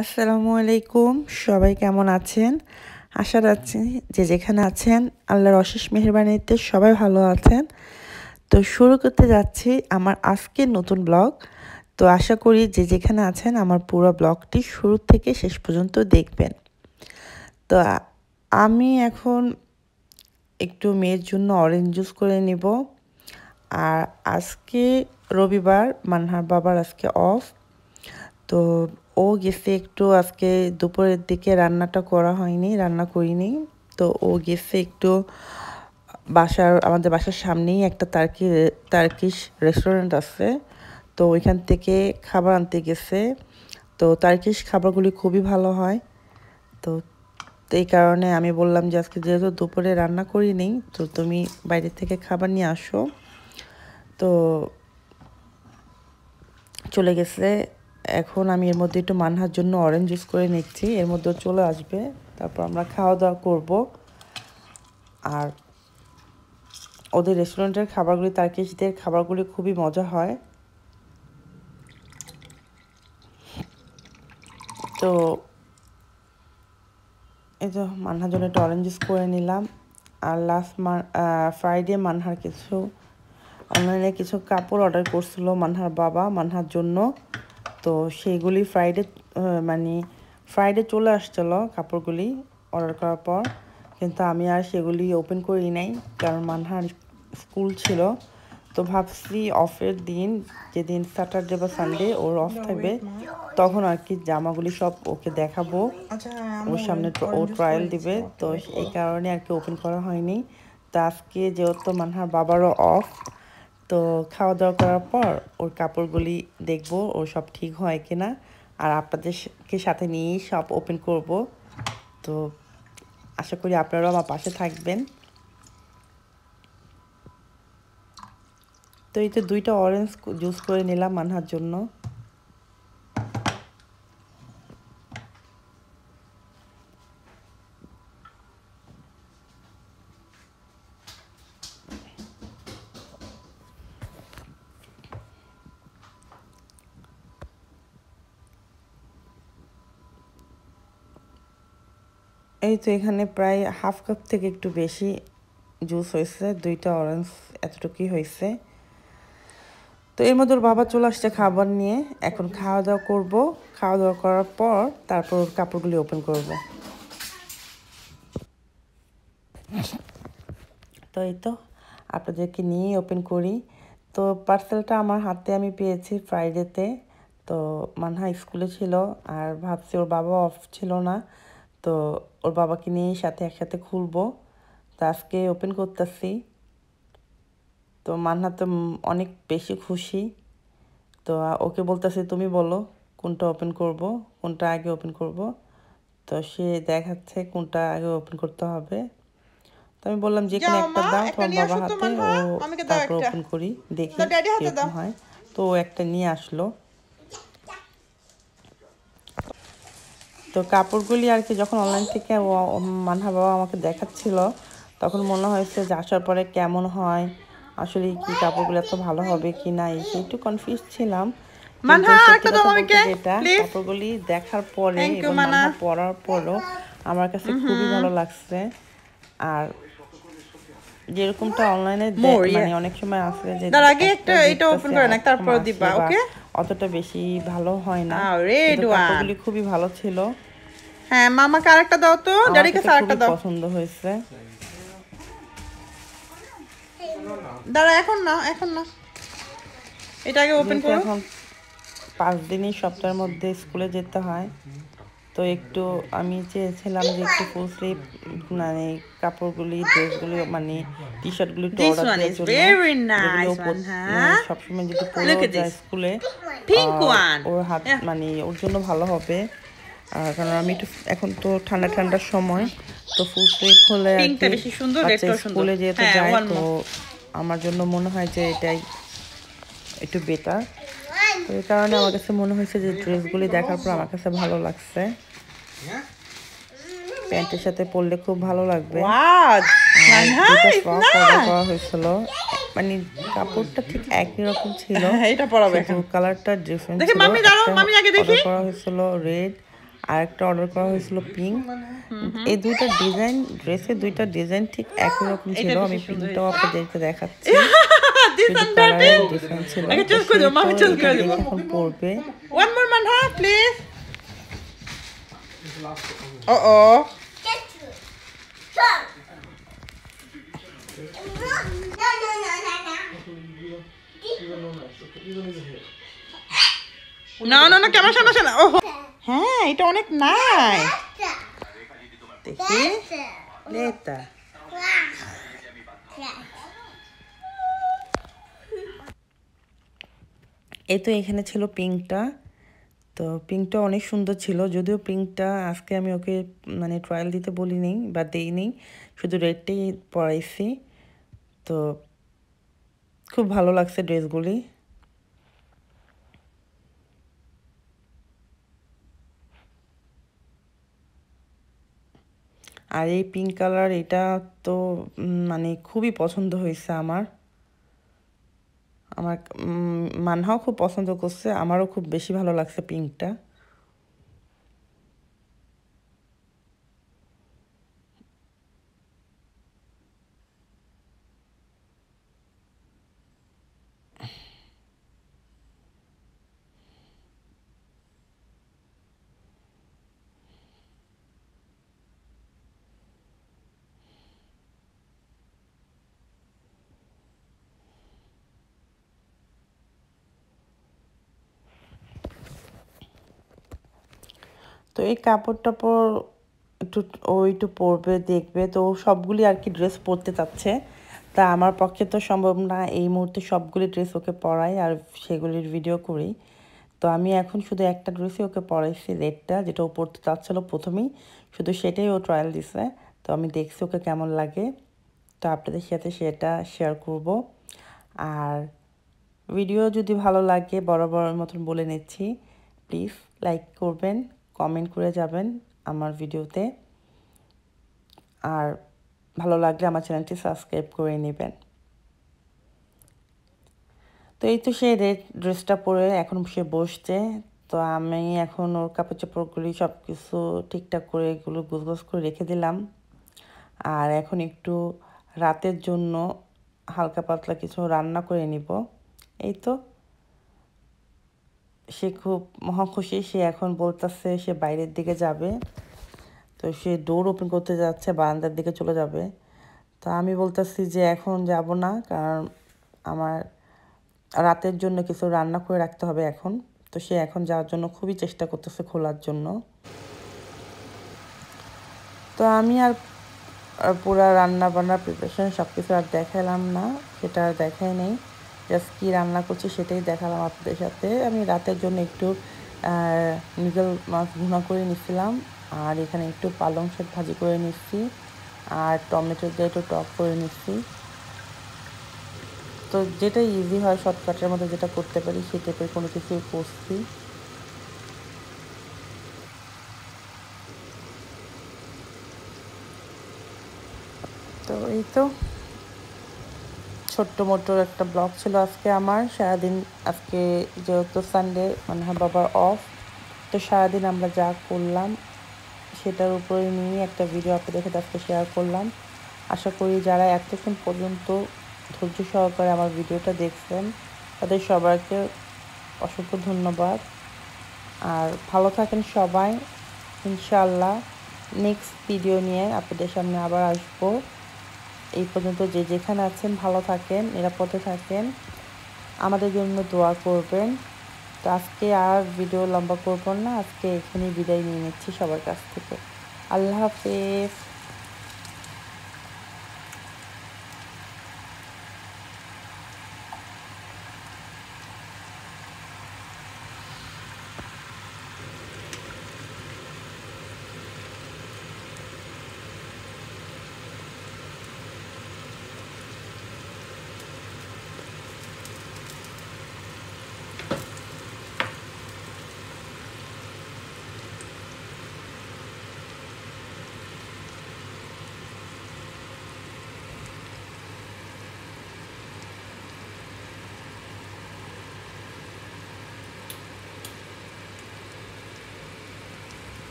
আসসালামু আলাইকুম সবাই কেমন আছেন আশা রাখছি যে যেখানে আছেন আল্লাহর অশেষ মেহরবানিতে সবাই ভালো আছেন তো শুরু করতে যাচ্ছি আমার আজকের নতুন ব্লগ তো আশা করি যে যেখানে আছেন আমার পুরো ব্লগটি শুরু থেকে শেষ পর্যন্ত দেখবেন তো আমি এখন একটু মেয়ের জন্য অরেঞ্জ জুস করে নিব আর আজকে রবিবার মানহার বাবার আজকে অফ তো ও গেছে একটু আজকে দুপুরের দিকে রান্নাটা করা হয়নি রান্না করিনি তো ও গেছে একটু বাসার আমাদের বাসার সামনেই একটা তার্কি তার্কিশ রেস্টুরেন্ট আছে তো ওইখান থেকে খাবার আনতে গেছে তো তার্কিশ খাবারগুলি খুবই ভালো হয় তো এই কারণে আমি বললাম যে আজকে যেহেতু দুপুরে রান্না করি নেই তো তুমি বাইরে থেকে খাবার নিয়ে আসো তো চলে গেছে এখন আমি এর মধ্যে একটু মানহার জন্য অরেঞ্জ জুস করে নিচ্ছি এর মধ্যে চলে আসবে তারপর আমরা খাওয়া দাওয়া করব আর ওদের রেস্টুরেন্টের খাবারগুলি তার তার্কিশদের খাবারগুলি খুবই মজা হয় তো এই তো মানহার জন্য একটু অরেঞ্জ জুস করে নিলাম আর লাস্ট ফ্রাইডে মানহার কিছু অনলাইনে কিছু কাপড় অর্ডার করছিল মানহার বাবা মানহার জন্য তো সেইগুলি ফ্রাইডে মানে ফ্রাইডে চলে আসছিলো কাপড়গুলি অর্ডার করার পর কিন্তু আমি আর সেগুলি ওপেন করি নাই কারণ মানহার স্কুল ছিল তো ভাবছি অফের দিন যেদিন স্যাটারডে বা সানডে ওর অফ থাকবে তখন আর কি জামাগুলি সব ওকে দেখাবো আচ্ছা, ওর সামনে ও ট্রায়াল দিবে তো এই কারণে আর কি ওপেন করা হয়নি তো আজকে যেহেতু মানহার বাবারও অফ তো খাওয়া দাওয়া করার পর ওর কাপড়গুলি দেখব ওর সব ঠিক হয় কি না আর আপনাদেরকে সাথে নিয়েই সব ওপেন করব তো আশা করি আপনারাও আমার পাশে থাকবেন তো এই তো দুইটা অরেঞ্জ জুস করে নিলাম মানহার জন্য এই তো এখানে প্রায় হাফ কাপ থেকে একটু বেশি জুস হয়েছে দুইটা অরেঞ্জ এতটুকুই হয়েছে তো এর মধ্যে ওর বাবা চলে আসছে খাবার নিয়ে এখন খাওয়া দাওয়া করবো খাওয়া দাওয়া করার পর তারপর ওর কাপড়গুলি ওপেন করব তো এই তো আপনাদেরকে নিয়েই ওপেন করি তো পার্সেলটা আমার হাতে আমি পেয়েছি ফ্রাইডেতে তো মানহা স্কুলে ছিল আর ভাবছি ওর বাবা অফ ছিল না তো ওর বাবাকে নিয়েই সাথে একসাথে খুলবো তো আজকে ওপেন করতেছি তো মান্না তো অনেক বেশি খুশি তো ওকে বলতেছে তুমি বলো কোনটা ওপেন করব কোনটা আগে ওপেন করব তো সে দেখাচ্ছে কোনটা আগে ওপেন করতে হবে তো আমি বললাম যে কোনো একটা দাও তোমার বাবা হাতে ও তারপর ওপেন করি দেখি হয় তো ও একটা নিয়ে আসলো তো কাপড়গুলি আর কি যখন অনলাইন থেকে মানহা বাবা আমাকে দেখাচ্ছিল তখন মনে হয়েছে যে আসার পরে কেমন হয় আসলে কি কাপড়গুলো এত ভালো হবে কি না একটু কনফিউজ ছিলাম কাপড়গুলি দেখার পরে পরার পরও আমার কাছে খুবই ভালো লাগছে আর যেরকমটা অনলাইনে অনেক সময় আসে যে তারপর দিবা ওকে অতটা বেশি ভালো হয় না রেড খুবই ভালো ছিল হ্যাঁ মামাকে আরেকটা দাও তো আরেকটা দাও পছন্দ হয়েছে দাঁড়া এখন না এখন না এটা আগে ওপেন করো এখন পাঁচ দিনই সপ্তাহের মধ্যে স্কুলে যেতে হয় তো একটু আমি চেয়েছিলাম যে একটু ফুল স্লিপ মানে কাপড়গুলি ড্রেসগুলি মানে টি শার্টগুলো একটু অর্ডার দিয়েছি ভেরি নাইস ওয়ান হ্যাঁ সবসময় যদি পরে স্কুলে ওর হাত মানে ওর জন্য ভালো হবে কারণ আমি একটু এখন তো ঠান্ডা ঠান্ডার সময় তো ফুল স্লিভ হলে সুন্দর স্কুলে যেহেতু হ্যাঁ, যায় তো আমার জন্য মনে হয় যে এটাই একটু বেটার তো এই কারণে আমার কাছে মনে হয়েছে যে ড্রেসগুলি দেখার পর আমার কাছে ভালো লাগছে প্যান্টের সাথে পরলে খুব ভালো লাগবে করা হয়েছিল মানে কাপড়টা ঠিক একই রকম ছিল কালারটা ডিফারেন্ট অর্ডার করা হয়েছিল রেড আর একটা অর্ডার করা হয়েছিল পিঙ্ক এই দুইটা ডিজাইন ড্রেসের দুইটা ডিজাইন ঠিক একই রকম ছিল আমি পিঙ্কটাও আপনাদেরকে দেখাচ্ছি ডিফারেন্ট পরবে ও ও okay. No, no, no, no, no. না না না কেমন শোনা হ্যাঁ এটা অনেক নাই দেখি তো এখানে ছিল পিঙ্কটা তো পিঙ্কটা অনেক সুন্দর ছিল যদিও পিঙ্কটা আজকে আমি ওকে মানে ট্রায়াল দিতে বলিনি বা দিইনি শুধু রেডটাই পড়াইছি তো খুব ভালো লাগছে ড্রেসগুলি আর এই পিঙ্ক কালার এটা তো মানে খুবই পছন্দ হয়েছে আমার আমার মানহাও খুব পছন্দ করছে আমারও খুব বেশি ভালো লাগছে পিঙ্কটা তো এই কাপড় টাপড় একটু ও একটু পরবে দেখবে তো সবগুলি আর কি ড্রেস পরতে চাচ্ছে তা আমার পক্ষে তো সম্ভব না এই মুহূর্তে সবগুলি ড্রেস ওকে পরাই আর সেগুলির ভিডিও করি তো আমি এখন শুধু একটা ড্রেসই ওকে পরাইছি রেডটা যেটা ও পরতে চাচ্ছিলো প্রথমেই শুধু সেটাই ও ট্রায়াল দিছে তো আমি দেখছি ওকে কেমন লাগে তো আপনাদের সাথে সেটা শেয়ার করব আর ভিডিও যদি ভালো লাগে বরাবরের মতন বলে নিচ্ছি প্লিজ লাইক করবেন কমেন্ট করে যাবেন আমার ভিডিওতে আর ভালো লাগলে আমার চ্যানেলটি সাবস্ক্রাইব করে নেবেন তো এই তো সে রেড ড্রেসটা পরে এখন সে বসছে তো আমি এখন ওর কাপড় চাপড়গুলি সব কিছু ঠিকঠাক করে এগুলো গুজগজ করে রেখে দিলাম আর এখন একটু রাতের জন্য হালকা পাতলা কিছু রান্না করে নিব এই তো সে খুব মহাখুশি সে এখন বলতেছে সে বাইরের দিকে যাবে তো সে ডোর ওপেন করতে যাচ্ছে বারান্দার দিকে চলে যাবে তো আমি বলতেছি যে এখন যাব না কারণ আমার রাতের জন্য কিছু রান্না করে রাখতে হবে এখন তো সে এখন যাওয়ার জন্য খুবই চেষ্টা করতেছে খোলার জন্য তো আমি আর পুরা রান্না বান্নার প্রিপারেশন সব কিছু আর দেখালাম না সেটা আর দেখাই নেই জাস্ট কী রান্না করছি সেটাই দেখালাম আপনাদের সাথে আমি রাতের জন্য একটু নিজের মাছ ভুনা করে নিচ্ছিলাম আর এখানে একটু পালং শাক ভাজি করে নিচ্ছি আর টমেটো দিয়ে একটু টক করে নিচ্ছি তো যেটা ইজি হয় শর্টকাটের মধ্যে যেটা করতে পারি সেটা টাইপের কোনো কিছুই করছি তো এই তো ছোট্ট মোটো একটা ব্লগ ছিল আজকে আমার সারাদিন আজকে যেহেতু সানডে মানে হ্যাঁ, বাবার অফ তো সারাদিন আমরা যা করলাম সেটার উপরে নিয়ে একটা ভিডিও আপনাদের সাথে আজকে শেয়ার করলাম আশা করি যারা এতক্ষণ পর্যন্ত ধৈর্য সহকারে আমার ভিডিওটা দেখছেন তাদের সবাইকে অসংখ্য ধন্যবাদ আর ভালো থাকেন সবাই ইনশাল্লাহ নেক্সট ভিডিও নিয়ে আপনাদের সামনে আবার আসবো এই পর্যন্ত যে যেখানে আছেন ভালো থাকেন নিরাপদে থাকেন আমাদের জন্য দোয়া করবেন তো আজকে আর ভিডিও লম্বা করব না আজকে এখানেই বিদায় নিয়ে নিচ্ছি সবার কাছ থেকে আল্লাহ হাফেজ